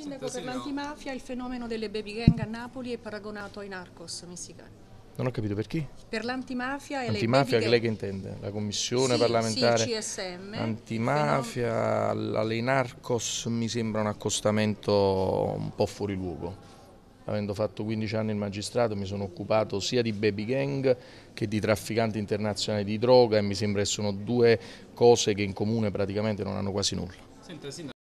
Sindaco, per l'antimafia il fenomeno delle baby gang a Napoli è paragonato ai narcos messicani. Non ho capito per chi? Per l'antimafia e Antimafia che lei che intende? La commissione sì, parlamentare? Sì, CSM. Antimafia, fenom- alle narcos mi sembra un accostamento un po' fuori luogo. Avendo fatto 15 anni il magistrato mi sono occupato sia di baby gang che di trafficanti internazionali di droga e mi sembra che sono due cose che in comune praticamente non hanno quasi nulla. Senta,